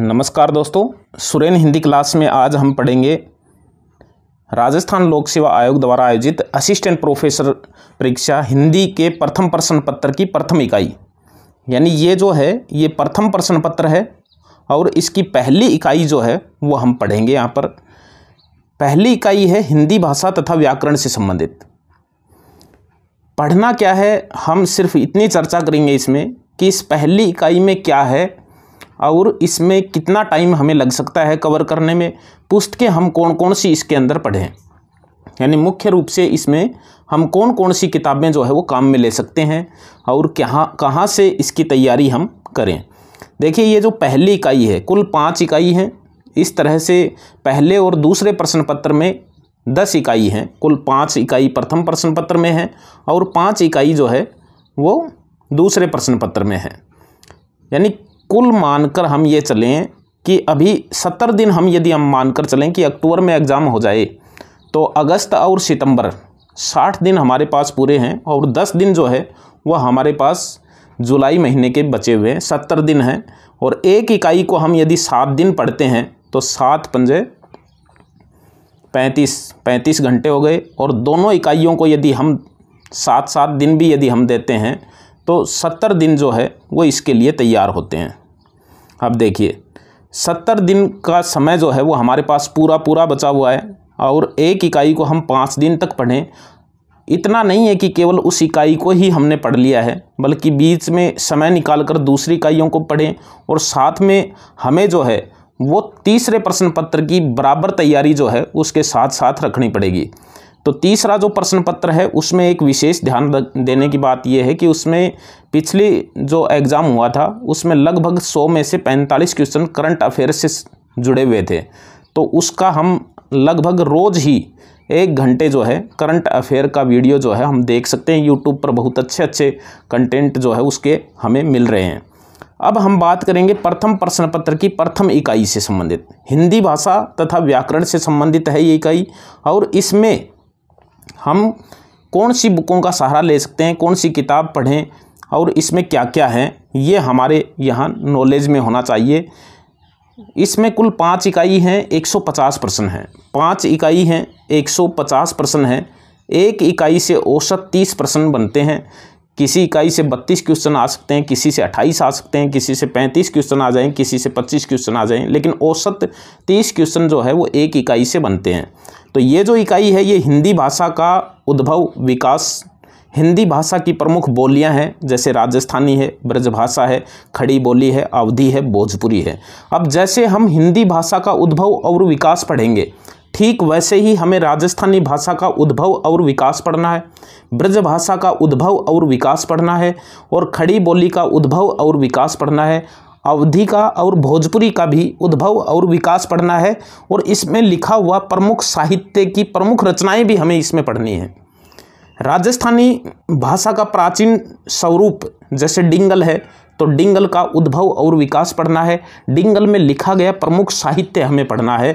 नमस्कार दोस्तों सुरेन हिंदी क्लास में आज हम पढ़ेंगे राजस्थान लोक सेवा आयोग द्वारा आयोजित असिस्टेंट प्रोफेसर परीक्षा हिंदी के प्रथम प्रश्न पत्र की प्रथम इकाई यानी ये जो है ये प्रथम प्रश्न पत्र है और इसकी पहली इकाई जो है वो हम पढ़ेंगे यहाँ पर पहली इकाई है हिंदी भाषा तथा व्याकरण से संबंधित पढ़ना क्या है हम सिर्फ इतनी चर्चा करेंगे इसमें कि इस पहली इकाई में क्या है और इसमें कितना टाइम हमें लग सकता है कवर करने में पुस्तकें हम कौन कौन सी इसके अंदर पढ़ें यानी मुख्य रूप से इसमें हम कौन कौन सी किताबें जो है वो काम में ले सकते हैं और कहाँ कहाँ से इसकी तैयारी हम करें देखिए ये जो पहली इकाई है कुल पाँच इकाई हैं इस तरह से पहले और दूसरे प्रश्न पत्र में दस इकाई हैं कुल पाँच इकाई प्रथम प्रश्न पत्र में है और पाँच इकाई जो है वो दूसरे प्रश्न पत्र में है यानी कुल मानकर हम ये चलें कि अभी सत्तर दिन हम यदि हम मानकर चलें कि अक्टूबर में एग्ज़ाम हो जाए तो अगस्त और सितंबर साठ दिन हमारे पास पूरे हैं और दस दिन जो है वह हमारे पास जुलाई महीने के बचे हुए हैं सत्तर दिन हैं और एक इकाई को हम यदि सात दिन पढ़ते हैं तो सात पंजे पैंतीस पैंतीस घंटे हो गए और दोनों इकाइयों को यदि हम सात सात दिन भी यदि हम देते हैं तो सत्तर दिन जो है वो इसके लिए तैयार होते हैं अब देखिए सत्तर दिन का समय जो है वो हमारे पास पूरा पूरा बचा हुआ है और एक इकाई को हम पाँच दिन तक पढ़ें इतना नहीं है कि केवल उस इकाई को ही हमने पढ़ लिया है बल्कि बीच में समय निकाल कर दूसरी इकाइयों को पढ़ें और साथ में हमें जो है वो तीसरे प्रश्न पत्र की बराबर तैयारी जो है उसके साथ साथ रखनी पड़ेगी तो तीसरा जो प्रश्न पत्र है उसमें एक विशेष ध्यान देने की बात यह है कि उसमें पिछली जो एग्ज़ाम हुआ था उसमें लगभग 100 में से 45 क्वेश्चन करंट अफेयर से जुड़े हुए थे तो उसका हम लगभग रोज़ ही एक घंटे जो है करंट अफेयर का वीडियो जो है हम देख सकते हैं यूट्यूब पर बहुत अच्छे अच्छे कंटेंट जो है उसके हमें मिल रहे हैं अब हम बात करेंगे प्रथम प्रश्न पत्र की प्रथम इकाई से संबंधित हिंदी भाषा तथा व्याकरण से संबंधित है ये इकाई और इसमें हम कौन सी बुकों का सहारा ले सकते हैं कौन सी किताब पढ़ें और इसमें क्या क्या है ये हमारे यहाँ नॉलेज में होना चाहिए इसमें कुल पाँच इकाई हैं एक सौ पचास प्रश्न हैं पाँच इकाई हैं एक सौ पचास प्रश्न हैं एक इकाई से औसत तीस प्रश्न बनते हैं किसी इकाई से बत्तीस क्वेश्चन आ सकते हैं किसी से अट्ठाईस आ सकते हैं किसी से पैंतीस क्वेश्चन आ जाएं किसी से पच्चीस क्वेश्चन आ जाएं लेकिन औसत तीस क्वेश्चन जो है वो एक इकाई से बनते हैं तो ये जो इकाई है ये हिंदी भाषा का उद्भव विकास हिंदी भाषा की प्रमुख बोलियां हैं जैसे राजस्थानी है ब्रजभाषा है खड़ी बोली है अवधि है भोजपुरी है अब जैसे हम हिंदी भाषा का उद्भव और विकास पढ़ेंगे ठीक वैसे ही हमें राजस्थानी भाषा का उद्भव और विकास पढ़ना है ब्रज भाषा का उद्भव और विकास पढ़ना है और खड़ी बोली का उद्भव और विकास पढ़ना है अवधि का और भोजपुरी का भी उद्भव और विकास पढ़ना है और इसमें लिखा हुआ प्रमुख साहित्य की प्रमुख रचनाएं भी हमें इसमें पढ़नी है राजस्थानी भाषा का प्राचीन स्वरूप जैसे डिंगल है तो डिंगल का उद्भव और विकास पढ़ना है डिंगल में लिखा गया प्रमुख साहित्य हमें पढ़ना है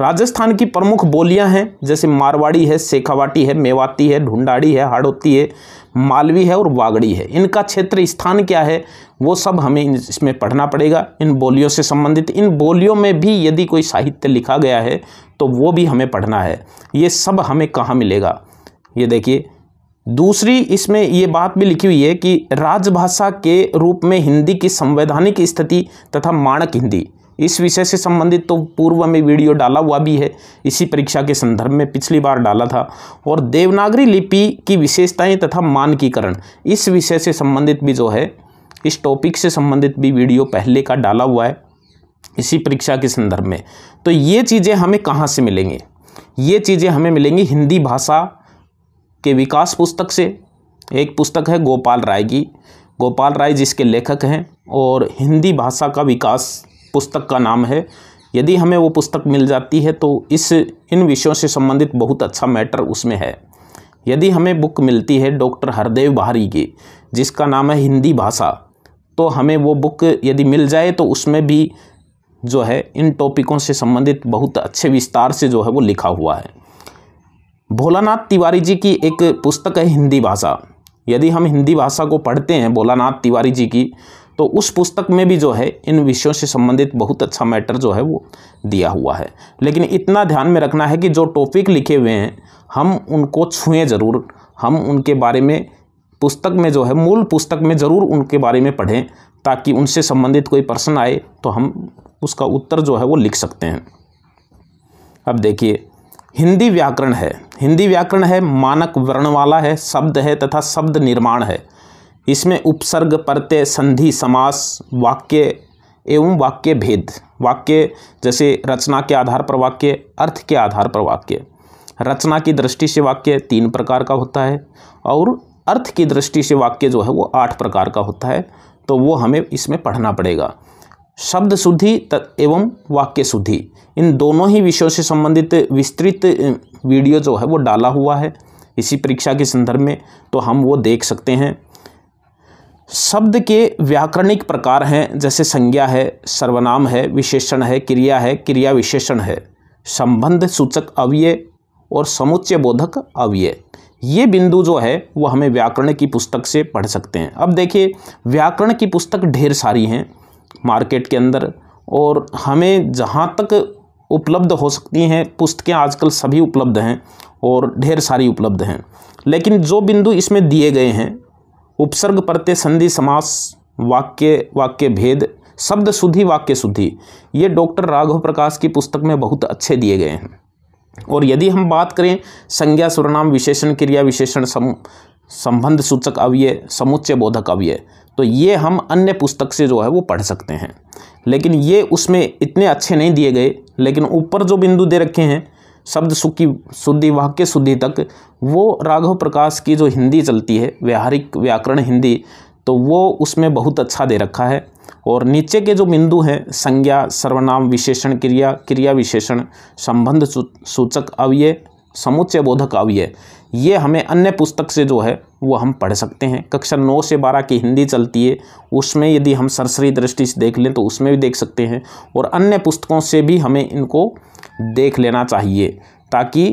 राजस्थान की प्रमुख बोलियां हैं जैसे मारवाड़ी है शेखावाटी है मेवाती है ढूंढाड़ी है हाड़ोती है मालवी है और वागड़ी है इनका क्षेत्र स्थान क्या है वो सब हमें इसमें पढ़ना पड़ेगा इन बोलियों से संबंधित इन बोलियों में भी यदि कोई साहित्य लिखा गया है तो वो भी हमें पढ़ना है ये सब हमें कहाँ मिलेगा ये देखिए दूसरी इसमें ये बात भी लिखी हुई है कि राजभाषा के रूप में हिंदी की संवैधानिक स्थिति तथा माणक हिंदी इस विषय से संबंधित तो पूर्व में वीडियो डाला हुआ भी है इसी परीक्षा के संदर्भ में पिछली बार डाला था और देवनागरी लिपि की विशेषताएं तथा मानकीकरण इस विषय से संबंधित भी जो है इस टॉपिक से संबंधित भी वीडियो पहले का डाला हुआ है इसी परीक्षा के संदर्भ में तो ये चीज़ें हमें कहाँ से मिलेंगी ये चीज़ें हमें मिलेंगी हिंदी भाषा के विकास पुस्तक से एक पुस्तक है गोपाल राय की गोपाल राय जिसके लेखक हैं और हिंदी भाषा का विकास पुस्तक का नाम है यदि हमें वो पुस्तक मिल जाती है तो इस इन विषयों से संबंधित बहुत अच्छा मैटर उसमें है यदि हमें बुक मिलती है डॉक्टर हरदेव बहारी की जिसका नाम है हिंदी भाषा तो हमें वो बुक यदि मिल जाए तो उसमें भी जो है इन टॉपिकों से संबंधित बहुत अच्छे विस्तार से जो है वो लिखा हुआ है भोलानाथ तिवारी जी की एक पुस्तक है हिंदी भाषा यदि हम हिंदी भाषा को पढ़ते हैं भोलानाथ तिवारी जी की तो उस पुस्तक में भी जो है इन विषयों से संबंधित बहुत अच्छा मैटर जो है वो दिया हुआ है लेकिन इतना ध्यान में रखना है कि जो टॉपिक लिखे हुए हैं हम उनको छुएं ज़रूर हम उनके बारे में पुस्तक में जो है मूल पुस्तक में ज़रूर उनके बारे में पढ़ें ताकि उनसे संबंधित कोई प्रश्न आए तो हम उसका उत्तर जो है वो लिख सकते हैं अब देखिए हिंदी व्याकरण है हिंदी व्याकरण है मानक वर्णवाला है शब्द है तथा शब्द निर्माण है इसमें उपसर्ग प्रत्यय संधि समास वाक्य एवं वाक्य भेद वाक्य जैसे रचना के आधार पर वाक्य अर्थ के आधार पर वाक्य रचना की दृष्टि से वाक्य तीन प्रकार का होता है और अर्थ की दृष्टि से वाक्य जो है वो आठ प्रकार का होता है तो वो हमें इसमें पढ़ना पड़ेगा शब्द शुद्धि एवं वाक्य शुद्धि इन दोनों ही विषयों से संबंधित विस्तृत वीडियो जो है वो डाला हुआ है इसी परीक्षा के संदर्भ में तो हम वो देख सकते हैं शब्द के व्याकरणिक प्रकार हैं जैसे संज्ञा है सर्वनाम है विशेषण है क्रिया है क्रिया विशेषण है संबंध सूचक अव्यय और समुच्चय बोधक अव्यय ये बिंदु जो है वो हमें व्याकरण की पुस्तक से पढ़ सकते हैं अब देखिए व्याकरण की पुस्तक ढेर सारी हैं मार्केट के अंदर और हमें जहाँ तक उपलब्ध हो सकती हैं पुस्तकें आजकल सभी उपलब्ध हैं और ढेर सारी उपलब्ध हैं लेकिन जो बिंदु इसमें दिए गए हैं उपसर्ग प्रत्यय संधि समास वाक्य वाक्य भेद शब्द शुद्धि वाक्य शुद्धि ये डॉक्टर राघव प्रकाश की पुस्तक में बहुत अच्छे दिए गए हैं और यदि हम बात करें संज्ञा सुरनाम विशेषण क्रिया विशेषण सम संबंध सूचक अव्यय समुच्चय बोधक अव्यय तो ये हम अन्य पुस्तक से जो है वो पढ़ सकते हैं लेकिन ये उसमें इतने अच्छे नहीं दिए गए लेकिन ऊपर जो बिंदु दे रखे हैं शब्द सुखी शुद्धि वाक्य शुद्धि तक वो राघव प्रकाश की जो हिंदी चलती है व्यावहारिक व्याकरण हिंदी तो वो उसमें बहुत अच्छा दे रखा है और नीचे के जो बिंदु हैं संज्ञा सर्वनाम विशेषण क्रिया क्रिया विशेषण संबंध सूचक अव्यय समुच्चय बोध काव्य है ये हमें अन्य पुस्तक से जो है वो हम पढ़ सकते हैं कक्षा नौ से बारह की हिंदी चलती है उसमें यदि हम सरसरी दृष्टि से देख लें तो उसमें भी देख सकते हैं और अन्य पुस्तकों से भी हमें इनको देख लेना चाहिए ताकि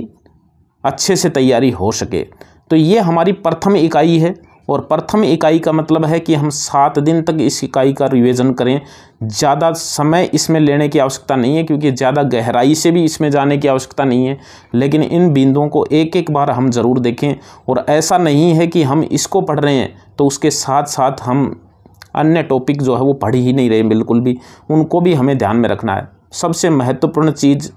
अच्छे से तैयारी हो सके तो ये हमारी प्रथम इकाई है और प्रथम इकाई का मतलब है कि हम सात दिन तक इस इकाई का रिवीजन करें ज़्यादा समय इसमें लेने की आवश्यकता नहीं है क्योंकि ज़्यादा गहराई से भी इसमें जाने की आवश्यकता नहीं है लेकिन इन बिंदुओं को एक एक बार हम ज़रूर देखें और ऐसा नहीं है कि हम इसको पढ़ रहे हैं तो उसके साथ साथ हम अन्य टॉपिक जो है वो पढ़ ही नहीं रहे बिल्कुल भी उनको भी हमें ध्यान में रखना है सबसे महत्वपूर्ण चीज़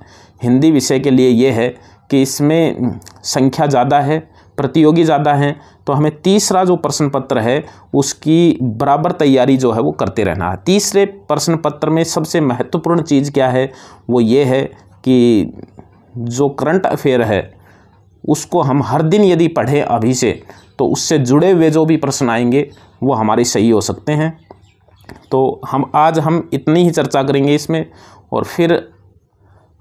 हिंदी विषय के लिए ये है कि इसमें संख्या ज़्यादा है प्रतियोगी ज़्यादा हैं तो हमें तीसरा जो प्रश्न पत्र है उसकी बराबर तैयारी जो है वो करते रहना है तीसरे प्रश्न पत्र में सबसे महत्वपूर्ण चीज़ क्या है वो ये है कि जो करंट अफेयर है उसको हम हर दिन यदि पढ़ें अभी से तो उससे जुड़े हुए जो भी प्रश्न आएंगे वो हमारे सही हो सकते हैं तो हम आज हम इतनी ही चर्चा करेंगे इसमें और फिर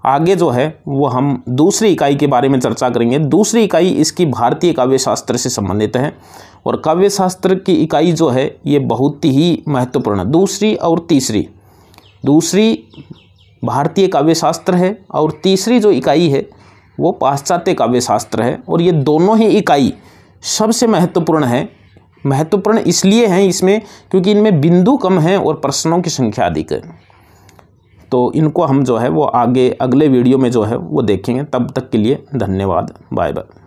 आगे जो है वो हम दूसरी इकाई के बारे में चर्चा करेंगे दूसरी इकाई इसकी भारतीय काव्य शास्त्र से संबंधित है और काव्य शास्त्र की इकाई जो है ये बहुत ही महत्वपूर्ण है दूसरी और तीसरी दूसरी भारतीय काव्य शास्त्र है और तीसरी जो इकाई है वो पाश्चात्य काव्य शास्त्र है और ये दोनों ही इकाई सबसे महत्वपूर्ण है महत्वपूर्ण इसलिए हैं इसमें क्योंकि इनमें बिंदु कम हैं और प्रश्नों की संख्या अधिक है तो इनको हम जो है वो आगे अगले वीडियो में जो है वो देखेंगे तब तक के लिए धन्यवाद बाय बाय